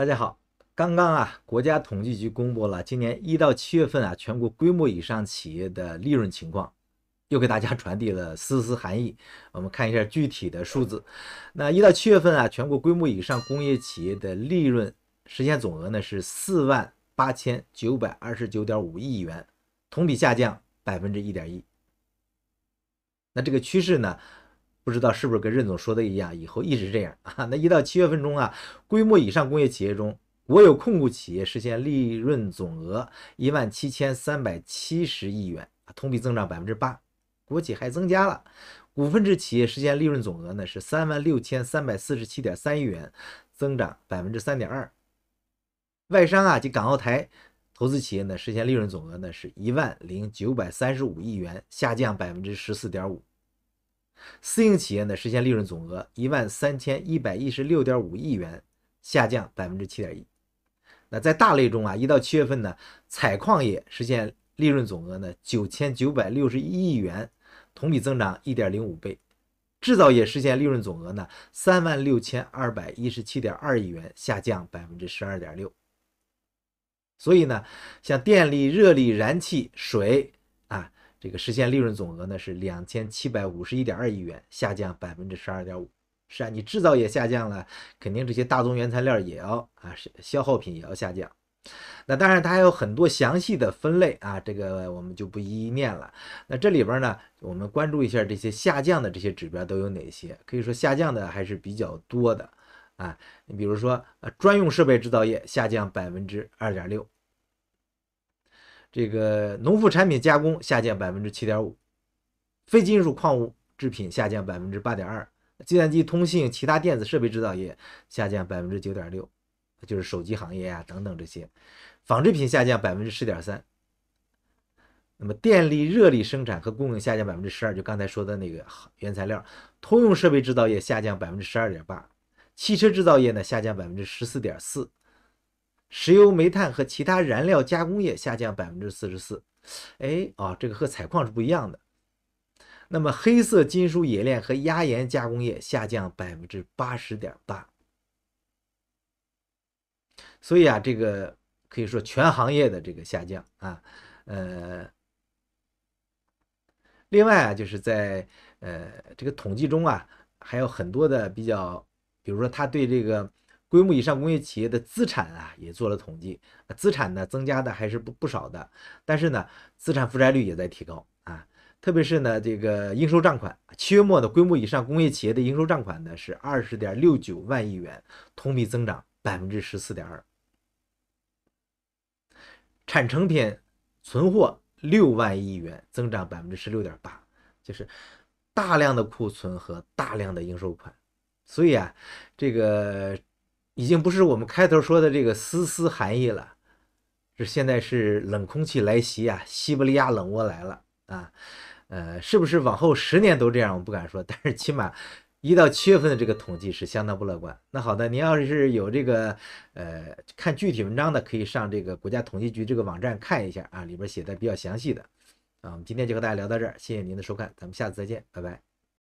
大家好，刚刚啊，国家统计局公布了今年一到七月份啊全国规模以上企业的利润情况，又给大家传递了丝丝寒意。我们看一下具体的数字，那一到七月份啊，全国规模以上工业企业的利润实现总额呢是四万八千九百二十九点五亿元，同比下降百分之一点一。那这个趋势呢？不知道是不是跟任总说的一样，以后一直这样 啊？那一到七月份中啊，规模以上工业企业中，国有控股企业实现利润总额一万七千三百七十亿元，同比增长百分之八，国企还增加了。股份制企业实现利润总额呢是三万六千三百四十七点三亿元，增长百分之三点二。外商啊及港澳台投资企业呢实现利润总额呢是一万零九百三十五亿元，下降百分之十四点五。私营企业呢，实现利润总额一万三千一百一十六点五亿元，下降百分之七点一。那在大类中啊，一到七月份呢，采矿业实现利润总额呢九千九百六十一亿元，同比增长一点零五倍；制造业实现利润总额呢三万六千二百一十七点二亿元，下降百分之十二点六。所以呢，像电力、热力、燃气、水。这个实现利润总额呢是两千七百五十一点二亿元，下降百分之十二点五。是啊，你制造业下降了，肯定这些大宗原材料也要啊，消耗品也要下降。那当然，它还有很多详细的分类啊，这个我们就不一一念了。那这里边呢，我们关注一下这些下降的这些指标都有哪些？可以说下降的还是比较多的啊。你比如说，呃，专用设备制造业下降百分之二点六。这个农副产品加工下降百分之七点五，非金属矿物制品下降百分之八点二，计算机通信其他电子设备制造业下降百分之九点六，就是手机行业呀等等这些，纺织品下降百分之十点三。那么电力热力生产和供应下降百分之十二，就刚才说的那个原材料，通用设备制造业下降百分之十二点八，汽车制造业呢下降百分之十四点四。石油、煤炭和其他燃料加工业下降百分之四十四，哎啊，这个和采矿是不一样的。那么黑色金属冶炼和压延加工业下降百分之八十点八，所以啊，这个可以说全行业的这个下降啊，呃，另外啊，就是在呃这个统计中啊，还有很多的比较，比如说他对这个。规模以上工业企业的资产啊，也做了统计，资产呢增加的还是不不少的，但是呢，资产负债率也在提高啊，特别是呢，这个应收账款，七月末的规模以上工业企业的应收账款呢是二十点六九万亿元，同比增长百分之十四点二，产成品存货六万亿元，增长百分之十六点八，就是大量的库存和大量的应收款，所以啊，这个。已经不是我们开头说的这个丝丝寒意了，这现在是冷空气来袭啊，西伯利亚冷窝来了啊，呃，是不是往后十年都这样？我不敢说，但是起码一到七月份的这个统计是相当不乐观。那好的，您要是有这个呃看具体文章的，可以上这个国家统计局这个网站看一下啊，里边写的比较详细的。啊，我们今天就和大家聊到这儿，谢谢您的收看，咱们下次再见，拜拜。